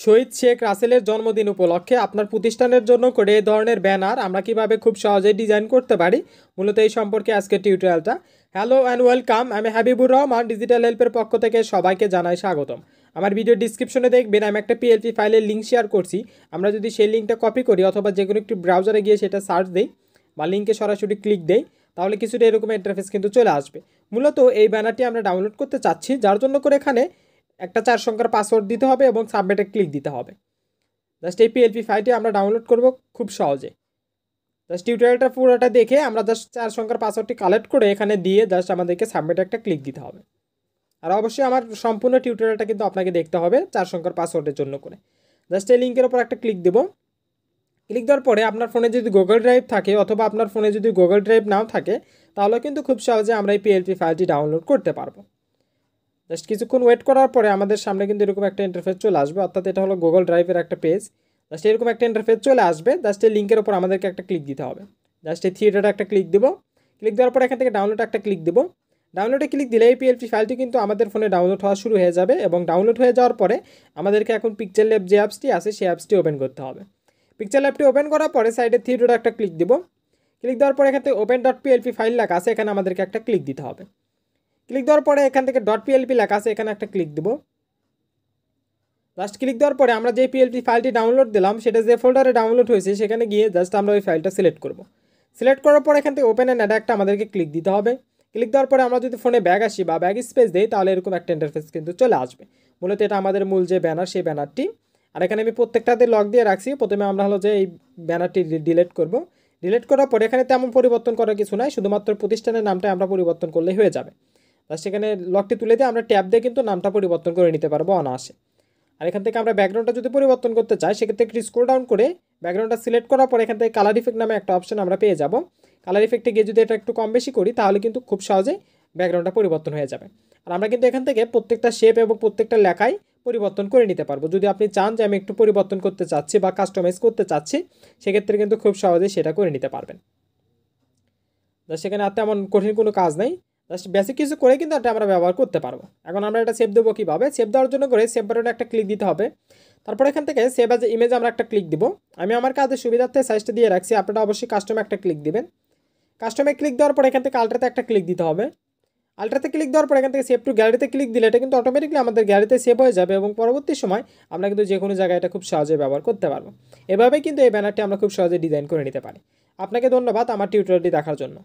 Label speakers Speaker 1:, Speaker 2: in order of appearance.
Speaker 1: শহীদ শেখ রাসেলের জন্মদিন উপলক্ষে আপনার প্রতিষ্ঠানের জন্য করে এই ধরনের ব্যানার আমরা কিভাবে খুব সহজেই ডিজাইন করতে পারি মূলত এই সম্পর্কে আজকের টিউটোরিয়ালটা হ্যালো অ্যান্ড ওয়েলকাম আমি হাবিবুর রহমান ডিজিটাল হেল্পের পক্ষ থেকে সবাইকে জানাই স্বাগতম আমার ভিডিও ডিসক্রিপশনে দেখবেন আমি একটা পিএলপি ফাইলের লিঙ্ক শেয়ার করছি আমরা যদি সেই লিঙ্কটা কপি করি অথবা যে কোনো একটি ব্রাউজারে গিয়ে সেটা সার্চ দিই বা লিঙ্কে সরাসরি ক্লিক দেই তাহলে কিছুটা এরকম ইন্টারফেস কিন্তু চলে আসবে মূলত এই ব্যানারটি আমরা ডাউনলোড করতে চাচ্ছি যার জন্য করে এখানে একটা চার সংখ্যার পাসওয়ার্ড দিতে হবে এবং সাবমিটে ক্লিক দিতে হবে জাস্ট এই পিএলপি ফাইলটি আমরা ডাউনলোড করব খুব সহজে জাস্ট টিউটোরিয়ালটা পুরোটা দেখে আমরা জাস্ট চার সংখ্যার পাসওয়ার্ডটি কালেক্ট করে এখানে দিয়ে জাস্ট আমাদেরকে সাবমিটে একটা ক্লিক দিতে হবে আর অবশ্যই আমার সম্পূর্ণ টিউটোরিয়ালটা কিন্তু আপনাকে দেখতে হবে চার সংখ্যার পাসওয়ার্ডের জন্য করে জাস্ট এই লিঙ্কের ওপর একটা ক্লিক দেবো ক্লিক দেওয়ার পরে আপনার ফোনে যদি গুগল ড্রাইভ থাকে অথবা আপনার ফোনে যদি গুগল ড্রাইভ নাও থাকে তাহলে কিন্তু খুব সহজে আমরা এই পিএলপি ফাইলটি ডাউনলোড করতে পারবো জাস্ট কিছুক্ষণ ওয়েট করার পরে আমাদের সামনে কিন্তু এরকম একটা ইন্টারফেস চলে আসবে অর্থাৎ এটা হলো গুগল ড্রাইভের একটা পেজ জাস্ট এরকম একটা ইন্টারফেস চলে আসবে জাস্ট এই লিঙ্কের ওপর আমাদেরকে একটা ক্লিক দিতে হবে জাস্ট এই থিয়েটারে একটা ক্লিক দেবো ক্লিক দেওয়ার পর এখান থেকে ডাউনলোড একটা ক্লিক দেবো ডাউনলোডে ক্লিক দিলে এই পিএলপি ফাইলটি কিন্তু আমাদের ফোনে ডাউনলোড হওয়া শুরু হয়ে যাবে এবং ডাউনলোড হয়ে যাওয়ার পরে আমাদেরকে এখন পিকচার ল্যাব যে অ্যাপসটি আছে সেই অ্যাপসটি ওপেন করতে হবে পিকচার ল্যাবটি ওপেন করার পরে সাইডে থিয়েটারে একটা ক্লিক দেবো ক্লিক দেওয়ার পরে এখান থেকে ওপেন ডট পিএলপি ফাইল লেখা আছে এখানে আমাদেরকে একটা ক্লিক দিতে হবে ক্লিক দেওয়ার পরে এখান থেকে ডট পিএলপি লেখা আছে এখানে একটা ক্লিক দেবো লাস্ট ক্লিক দেওয়ার পরে আমরা যে পিএলপি ফাইলটি ডাউনলোড দিলাম সেটা যে ফোল্ডারে ডাউনলোড হয়েছে সেখানে গিয়ে জাস্ট আমরা ওই ফাইলটা সিলেক্ট করব সিলেক্ট করার পর এখান থেকে ওপেন অ্যান্ড একটা আমাদেরকে ক্লিক দিতে হবে ক্লিক দেওয়ার পরে আমরা যদি ফোনে ব্যাগ আসি বা ব্যাগ স্পেস দিই তাহলে এরকম একটা ইন্টারফেস কিন্তু চলে আসবে মূলত এটা আমাদের মূল যে ব্যানার সেই ব্যানারটি আর এখানে আমি প্রত্যেকটাতে লক দিয়ে রাখছি প্রথমে আমরা হলো যে এই ব্যানারটি ডিলেট করব ডিলেট করার পরে এখানে তেমন পরিবর্তন করার কিছু নাই শুধুমাত্র প্রতিষ্ঠানের নামটা আমরা পরিবর্তন করলেই হয়ে যাবে সেখানে লকটি তুলে দিয়ে আমরা ট্যাব দিয়ে কিন্তু নামটা পরিবর্তন করে নিতে পারবো অনায়াসে আর এখান থেকে আমরা ব্যাকগ্রাউন্ডটা যদি পরিবর্তন করতে চাই সেক্ষেত্রে একটু স্ক্রোল ডাউন করে ব্যাকগ্রাউন্ডটা সিলেক্ট করার পর এখান থেকে কালার ইফেক্ট নামে একটা অপশন আমরা পেয়ে যাব কালার ইফেক্টে গিয়ে যদি এটা একটু কম বেশি করি তাহলে কিন্তু খুব সহজে ব্যাকগ্রাউন্ডটা পরিবর্তন হয়ে যাবে আর আমরা কিন্তু এখান থেকে প্রত্যেকটা শেপ এবং প্রত্যেকটা লেখায় পরিবর্তন করে নিতে পারবো যদি আপনি চান যে আমি একটু পরিবর্তন করতে চাচ্ছি বা কাস্টমাইজ করতে চাচ্ছি সেক্ষেত্রে কিন্তু খুব সহজে সেটা করে নিতে পারবেন সেখানে আর তেমন কঠিন কোনো কাজ নেই জাস্ট বেসিক কিছু করে কিন্তু এটা আমরা ব্যবহার করতে পারবো এখন আমরা এটা সেভ দেবো কীভাবে সেভ দেওয়ার জন্য করে সেভ বাটনে একটা ক্লিক দিতে হবে তারপর এখান থেকে সেভ অ্যাজ ইমেজ আমরা একটা ক্লিক দিব আমি আমার কাজের সুবিধার্থে সাইজটা দিয়ে রাখছি আপনারা অবশ্যই কাস্টমে একটা ক্লিক দিবেন কাস্টমে ক্লিক দেওয়ার পর এখান থেকে আল্ট্রাতে একটা ক্লিক দিতে হবে আল্ট্রাতে ক্লিক দেওয়ার পর এখান থেকে সেভ টু গ্যালারিতে ক্লিক দিলে এটা কিন্তু অটোমেটিকলি আমাদের গ্যালারিতে সেভ হয়ে যাবে এবং পরবর্তী সময় আমরা কিন্তু যে কোনো জায়গায় এটা খুব সহজে ব্যবহার করতে পারবো এভাবেই কিন্তু এই ব্যানারটি আমরা খুব সহজে ডিজাইন করে নিতে পারি আপনাকে ধন্যবাদ আমার টিউটোরিয়ালটি দেখার জন্য